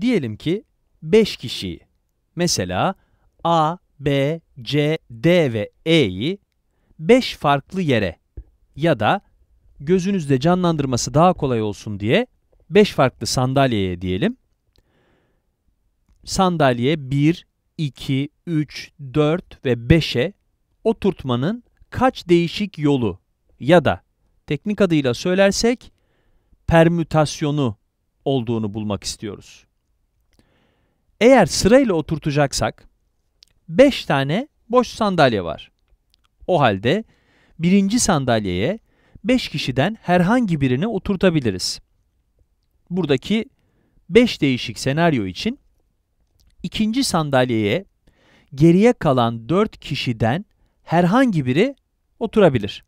Diyelim ki 5 kişiyi, mesela A, B, C, D ve E'yi 5 farklı yere ya da gözünüzde canlandırması daha kolay olsun diye 5 farklı sandalyeye diyelim. Sandalye 1, 2, 3, 4 ve 5'e oturtmanın kaç değişik yolu ya da teknik adıyla söylersek permütasyonu olduğunu bulmak istiyoruz. Eğer sırayla oturtacaksak 5 tane boş sandalye var. O halde birinci sandalyeye 5 kişiden herhangi birini oturtabiliriz. Buradaki 5 değişik senaryo için ikinci sandalyeye geriye kalan 4 kişiden herhangi biri oturabilir.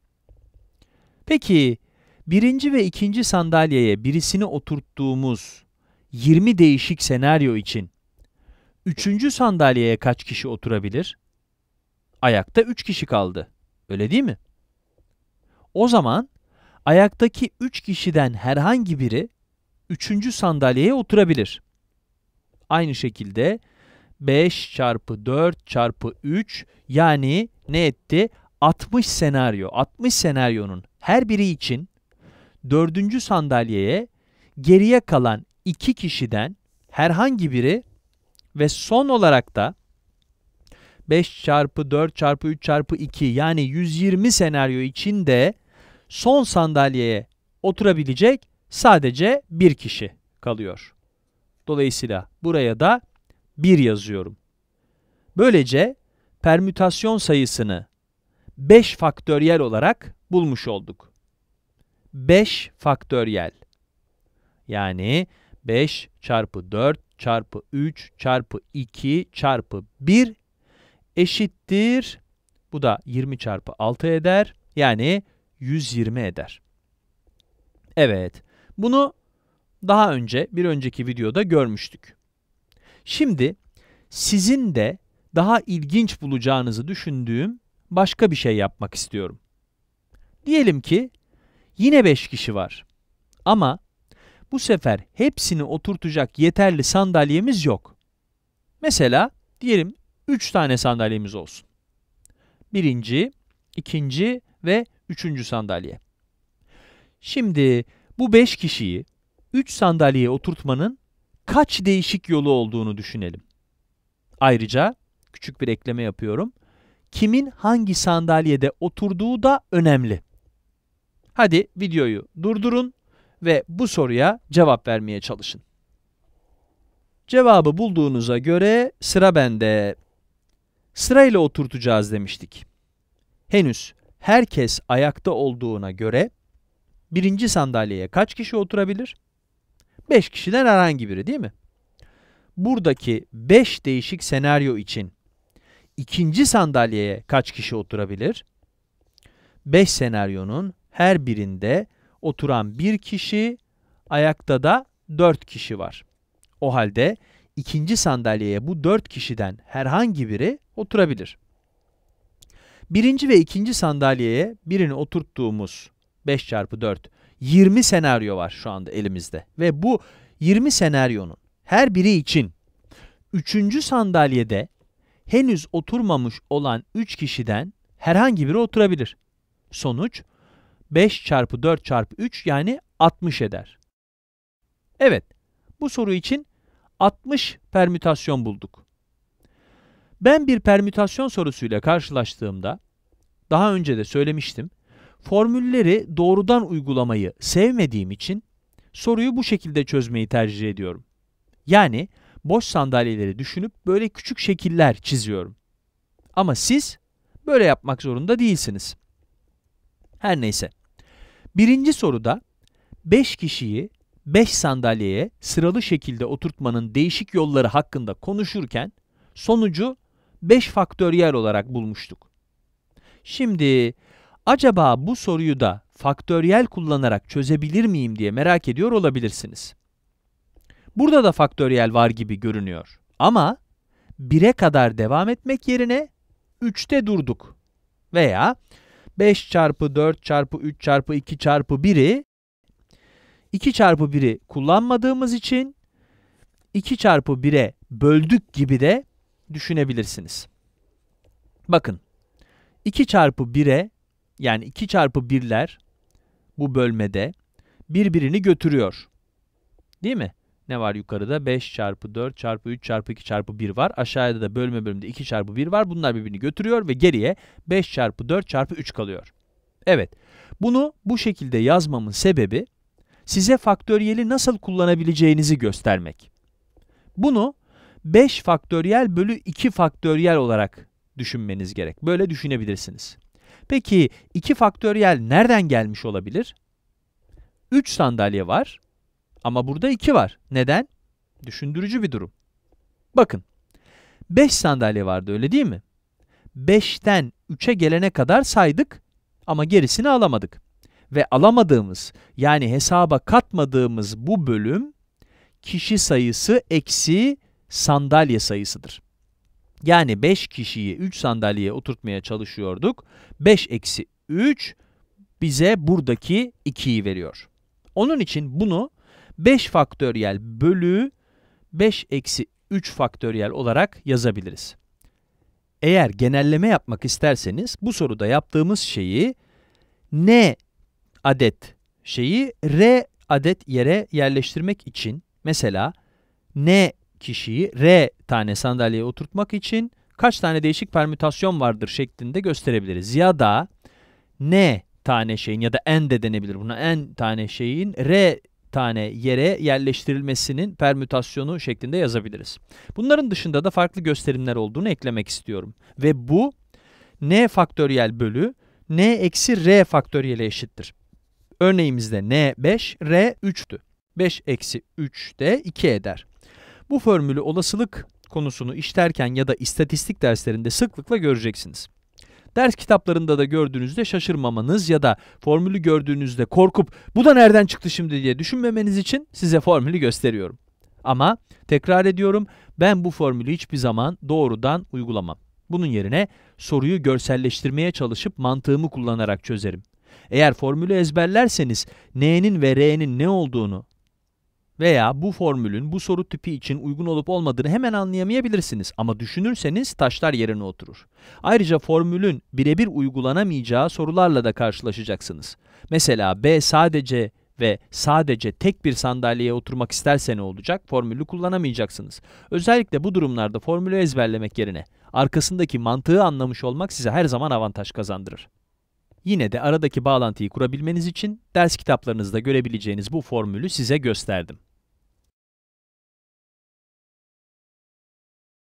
Peki birinci ve ikinci sandalyeye birisini oturttuğumuz 20 değişik senaryo için Üçüncü sandalyeye kaç kişi oturabilir? Ayakta üç kişi kaldı. Öyle değil mi? O zaman ayaktaki üç kişiden herhangi biri üçüncü sandalyeye oturabilir. Aynı şekilde 5 çarpı 4 çarpı 3 yani ne etti? 60 senaryo. 60 senaryonun her biri için dördüncü sandalyeye geriye kalan iki kişiden herhangi biri ve son olarak da 5 çarpı 4 çarpı 3 çarpı 2 yani 120 senaryo içinde son sandalyeye oturabilecek sadece bir kişi kalıyor. Dolayısıyla buraya da 1 yazıyorum. Böylece permütasyon sayısını 5 faktöriyel olarak bulmuş olduk. 5 faktöriyel. Yani 5 çarpı 4 çarpı 3 çarpı 2 çarpı 1 eşittir. Bu da 20 çarpı 6 eder. Yani 120 eder. Evet. Bunu daha önce bir önceki videoda görmüştük. Şimdi sizin de daha ilginç bulacağınızı düşündüğüm başka bir şey yapmak istiyorum. Diyelim ki yine 5 kişi var. Ama bu sefer hepsini oturtacak yeterli sandalyemiz yok. Mesela diyelim 3 tane sandalyemiz olsun. Birinci, ikinci ve üçüncü sandalye. Şimdi bu 5 kişiyi 3 sandalyeye oturtmanın kaç değişik yolu olduğunu düşünelim. Ayrıca küçük bir ekleme yapıyorum. Kimin hangi sandalyede oturduğu da önemli. Hadi videoyu durdurun ve bu soruya cevap vermeye çalışın. Cevabı bulduğunuza göre sıra bende. Sırayla oturtacağız demiştik. Henüz herkes ayakta olduğuna göre birinci sandalyeye kaç kişi oturabilir? 5 kişiden herhangi biri değil mi? Buradaki 5 değişik senaryo için ikinci sandalyeye kaç kişi oturabilir? 5 senaryonun her birinde oturan bir kişi, ayakta da dört kişi var. O halde ikinci sandalyeye bu dört kişiden herhangi biri oturabilir. Birinci ve ikinci sandalyeye birini oturttuğumuz 5 çarpı 4, 20 senaryo var şu anda elimizde. Ve bu 20 senaryonun her biri için üçüncü sandalyede henüz oturmamış olan 3 kişiden herhangi biri oturabilir. Sonuç 5 çarpı 4 çarpı 3 yani 60 eder. Evet, bu soru için 60 permütasyon bulduk. Ben bir permütasyon sorusuyla karşılaştığımda, daha önce de söylemiştim, formülleri doğrudan uygulamayı sevmediğim için soruyu bu şekilde çözmeyi tercih ediyorum. Yani boş sandalyeleri düşünüp böyle küçük şekiller çiziyorum. Ama siz böyle yapmak zorunda değilsiniz. Her neyse. Birinci soruda 5 kişiyi 5 sandalyeye sıralı şekilde oturtmanın değişik yolları hakkında konuşurken sonucu 5 faktöriyel olarak bulmuştuk. Şimdi acaba bu soruyu da faktöriyel kullanarak çözebilir miyim diye merak ediyor olabilirsiniz. Burada da faktöriyel var gibi görünüyor ama 1'e kadar devam etmek yerine 3'te durduk veya 5 çarpı 4 çarpı 3 çarpı 2 çarpı 1'i 2 çarpı 1'i kullanmadığımız için 2 çarpı 1'e böldük gibi de düşünebilirsiniz. Bakın 2 çarpı 1'e yani 2 çarpı 1'ler bu bölmede birbirini götürüyor. Değil mi? ne var yukarıda? 5 çarpı 4 çarpı 3 çarpı 2 çarpı 1 var. Aşağıda da bölme bölümde 2 çarpı 1 var. Bunlar birbirini götürüyor ve geriye 5 çarpı 4 çarpı 3 kalıyor. Evet, bunu bu şekilde yazmamın sebebi size faktöriyeli nasıl kullanabileceğinizi göstermek. Bunu 5 faktöriyel bölü 2 faktöriyel olarak düşünmeniz gerek. Böyle düşünebilirsiniz. Peki 2 faktöriyel nereden gelmiş olabilir? 3 sandalye var. Ama burada 2 var. Neden? Düşündürücü bir durum. Bakın. 5 sandalye vardı öyle değil mi? 5'ten 3'e gelene kadar saydık ama gerisini alamadık. Ve alamadığımız yani hesaba katmadığımız bu bölüm kişi sayısı eksi sandalye sayısıdır. Yani 5 kişiyi 3 sandalyeye oturtmaya çalışıyorduk. 5 eksi 3 bize buradaki 2'yi veriyor. Onun için bunu 5 faktöriyel bölü 5 eksi 3 faktöriyel olarak yazabiliriz. Eğer genelleme yapmak isterseniz bu soruda yaptığımız şeyi n adet şeyi r adet yere yerleştirmek için mesela n kişiyi r tane sandalyeye oturtmak için kaç tane değişik permütasyon vardır şeklinde gösterebiliriz. Ya da n tane şeyin ya da n de denebilir buna n tane şeyin r tane yere yerleştirilmesinin permütasyonu şeklinde yazabiliriz. Bunların dışında da farklı gösterimler olduğunu eklemek istiyorum. Ve bu n faktöriyel bölü n eksi r faktöriyele eşittir. Örneğimizde n 5, r 3'tü. 5 eksi 3 de 2 eder. Bu formülü olasılık konusunu işlerken ya da istatistik derslerinde sıklıkla göreceksiniz. Ders kitaplarında da gördüğünüzde şaşırmamanız ya da formülü gördüğünüzde korkup bu da nereden çıktı şimdi diye düşünmemeniz için size formülü gösteriyorum. Ama tekrar ediyorum ben bu formülü hiçbir zaman doğrudan uygulamam. Bunun yerine soruyu görselleştirmeye çalışıp mantığımı kullanarak çözerim. Eğer formülü ezberlerseniz n'nin ve r'nin ne olduğunu veya bu formülün bu soru tipi için uygun olup olmadığını hemen anlayamayabilirsiniz ama düşünürseniz taşlar yerine oturur. Ayrıca formülün birebir uygulanamayacağı sorularla da karşılaşacaksınız. Mesela B sadece ve sadece tek bir sandalyeye oturmak isterse ne olacak? Formülü kullanamayacaksınız. Özellikle bu durumlarda formülü ezberlemek yerine arkasındaki mantığı anlamış olmak size her zaman avantaj kazandırır. Yine de aradaki bağlantıyı kurabilmeniz için ders kitaplarınızda görebileceğiniz bu formülü size gösterdim.